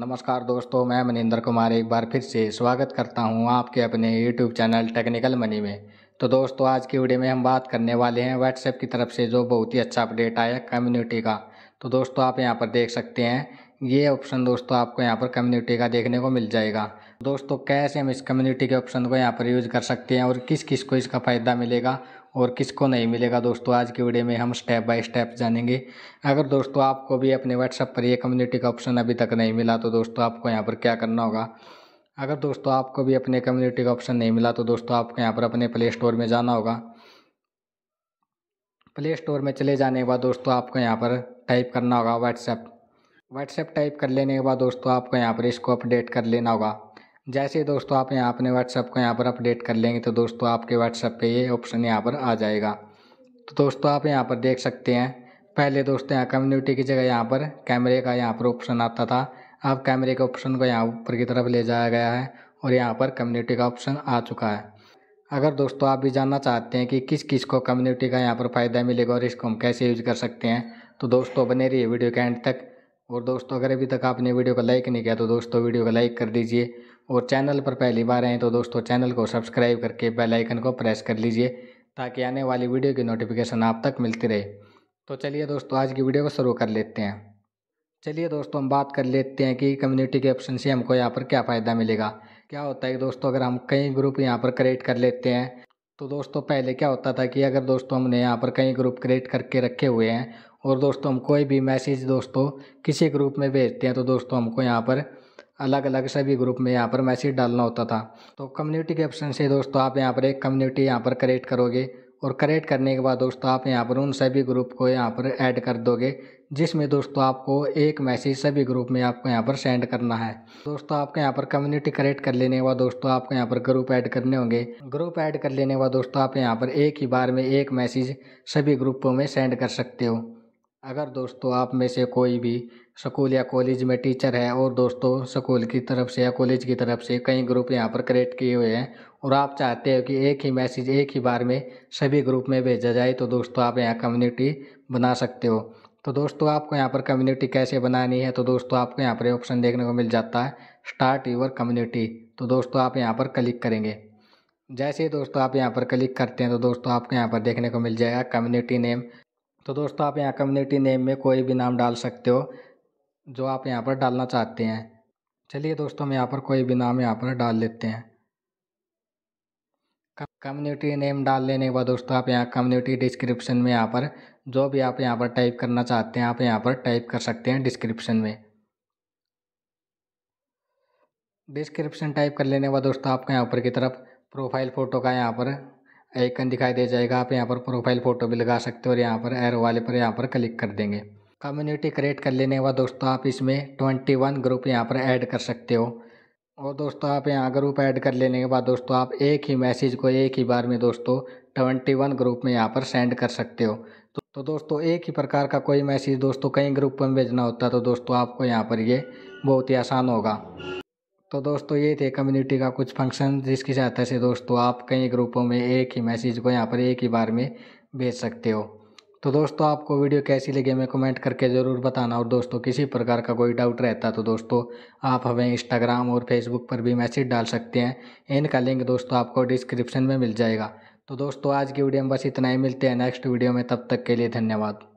नमस्कार दोस्तों मैं मनिंदर कुमार एक बार फिर से स्वागत करता हूं आपके अपने यूट्यूब चैनल टेक्निकल मनी में तो दोस्तों आज की वीडियो में हम बात करने वाले हैं व्हाट्सएप की तरफ से जो बहुत ही अच्छा अपडेट आया कम्युनिटी का तो दोस्तों आप यहाँ पर देख सकते हैं ये ऑप्शन दोस्तों आपको यहाँ पर कम्युनिटी का देखने को मिल जाएगा दोस्तों कैसे हम इस कम्युनिटी के ऑप्शन को यहाँ पर यूज़ कर सकते हैं और किस किस को इसका फ़ायदा मिलेगा और किसको नहीं मिलेगा दोस्तों आज की वीडियो में हम स्टेप बाय स्टेप जानेंगे अगर दोस्तों आपको भी अपने व्हाट्सएप पर ये कम्युनिटी का ऑप्शन अभी तक नहीं मिला तो दोस्तों आपको यहाँ पर क्या करना होगा अगर दोस्तों आपको भी अपने कम्युनिटी का ऑप्शन नहीं मिला तो दोस्तों आपको यहाँ पर अपने प्ले स्टोर में जाना होगा प्ले स्टोर में चले जाने के बाद दोस्तों आपको यहाँ पर टाइप करना होगा व्हाट्सएप व्हाट्सएप टाइप कर लेने के बाद दोस्तों आपको यहाँ पर इसको अपडेट कर लेना होगा जैसे ही दोस्तों आप यहाँ अपने व्हाट्सएप को यहाँ पर अपडेट कर लेंगे तो दोस्तों आपके व्हाट्सएप पे ये ऑप्शन यहाँ पर आ जाएगा तो दोस्तों आप यहाँ पर देख सकते हैं पहले दोस्तों यहाँ कम्युनिटी की जगह यहाँ पर कैमरे का यहाँ पर ऑप्शन आता था अब कैमरे के ऑप्शन को यहाँ ऊपर की तरफ ले जाया गया है और यहाँ पर कम्युनिटी का ऑप्शन आ चुका है अगर दोस्तों आप भी जानना चाहते हैं कि किस किस को कम्युनिटी का यहाँ पर फ़ायदा मिलेगा और इसको हम कैसे यूज कर सकते हैं तो दोस्तों बने रहिए वीडियो के एंड तक और दोस्तों अगर अभी तक आपने वीडियो को लाइक नहीं किया तो दोस्तों वीडियो को लाइक कर दीजिए और चैनल पर पहली बार आए तो दोस्तों चैनल को सब्सक्राइब करके बेल आइकन को प्रेस कर लीजिए ताकि आने वाली वीडियो की नोटिफिकेशन आप तक मिलती रहे तो चलिए दोस्तों आज की वीडियो को शुरू कर लेते हैं चलिए दोस्तों हम बात कर लेते हैं कि कम्युनिटी के ऑप्शन से हमको यहाँ पर क्या फ़ायदा मिलेगा क्या होता है दोस्तों अगर हम कई ग्रुप यहाँ पर क्रिएट कर लेते हैं तो दोस्तों पहले क्या होता था कि अगर दोस्तों हमने यहाँ पर कई ग्रुप क्रिएट करके रखे हुए हैं और दोस्तों हम कोई भी मैसेज दोस्तों किसी ग्रुप में भेजते हैं तो दोस्तों हमको यहाँ पर अलग अलग सभी ग्रुप में यहाँ पर मैसेज डालना होता था तो कम्युनिटी के ऑप्शन से दोस्तों आप यहाँ पर एक कम्युनिटी यहाँ पर क्रिएट करोगे और करेक्ट करने के बाद दोस्तों आप यहाँ पर उन सभी ग्रुप को यहाँ पर ऐड कर दोगे जिसमें दोस्तों आपको एक मैसेज सभी ग्रुप में आपको यहाँ पर सेंड करना है दोस्तों आपको यहाँ पर कम्युनिटी करेक्ट कर लेने के बाद दोस्तों आपको यहाँ पर ग्रुप ऐड करने होंगे ग्रुप ऐड कर लेने के बाद दोस्तों आप यहाँ पर एक ही बार में एक मैसेज सभी ग्रुपों में सेंड कर सकते हो अगर दोस्तों आप में से कोई भी स्कूल या कॉलेज में टीचर है और दोस्तों स्कूल की तरफ से या कॉलेज की तरफ से कई ग्रुप यहाँ पर क्रिएट किए हुए हैं और आप चाहते हो कि एक ही मैसेज एक ही बार में सभी ग्रुप में भेजा जाए तो दोस्तों आप यहाँ कम्युनिटी बना सकते हो तो दोस्तों आपको यहाँ पर कम्युनिटी कैसे बनानी है तो दोस्तों आपको यहाँ पर ऑप्शन देखने को मिल जाता है स्टार्ट यूवर कम्युनिटी तो दोस्तों आप यहाँ पर क्लिक करेंगे जैसे ही दोस्तों आप यहाँ पर क्लिक करते हैं तो दोस्तों आपको यहाँ पर देखने को मिल जाएगा कम्युनिटी नेम तो दोस्तों आप यहाँ कम्युनिटी नेम में कोई भी नाम डाल सकते हो जो आप यहाँ पर डालना चाहते हैं चलिए दोस्तों हम यहाँ पर कोई भी नाम यहाँ पर डाल लेते हैं कम्युनिटी नेम डाल लेने के बाद दोस्तों आप यहाँ कम्युनिटी डिस्क्रिप्शन में यहाँ पर जो भी आप यहाँ पर टाइप करना चाहते हैं आप यहाँ पर टाइप कर सकते हैं डिस्क्रिप्शन में डिस्क्रिप्शन टाइप कर लेने के बाद दोस्तों आपको यहाँ पर की तरफ प्रोफाइल फ़ोटो का यहाँ पर आइकन दिखाई दे जाएगा आप यहाँ पर प्रोफाइल फ़ोटो भी लगा सकते हो और यहाँ पर एरो वाले पर यहाँ पर क्लिक कर देंगे कम्युनिटी क्रिएट कर लेने के बाद दोस्तों आप इसमें ट्वेंटी वन ग्रुप यहाँ पर ऐड कर सकते हो और दोस्तों आप यहाँ ग्रुप ऐड कर लेने के बाद दोस्तों आप एक ही मैसेज को एक ही बार में दोस्तों ट्वेंटी वन ग्रुप में यहाँ पर सेंड कर सकते हो तो, तो दोस्तों एक ही प्रकार का कोई मैसेज दोस्तों कई ग्रुप में भेजना होता है तो दोस्तों आपको यहाँ पर ये बहुत ही आसान होगा तो दोस्तों ये थे कम्युनिटी का कुछ फंक्शन जिसकी सहायता से दोस्तों आप कई ग्रुपों में एक ही मैसेज को यहाँ पर एक ही बार में भेज सकते हो तो दोस्तों आपको वीडियो कैसी लगी हमें कमेंट करके ज़रूर बताना और दोस्तों किसी प्रकार का कोई डाउट रहता तो दोस्तों आप हमें इंस्टाग्राम और फेसबुक पर भी मैसेज डाल सकते हैं इनका लिंक दोस्तों आपको डिस्क्रिप्शन में मिल जाएगा तो दोस्तों आज की वीडियो में बस इतना ही मिलते हैं नेक्स्ट वीडियो में तब तक के लिए धन्यवाद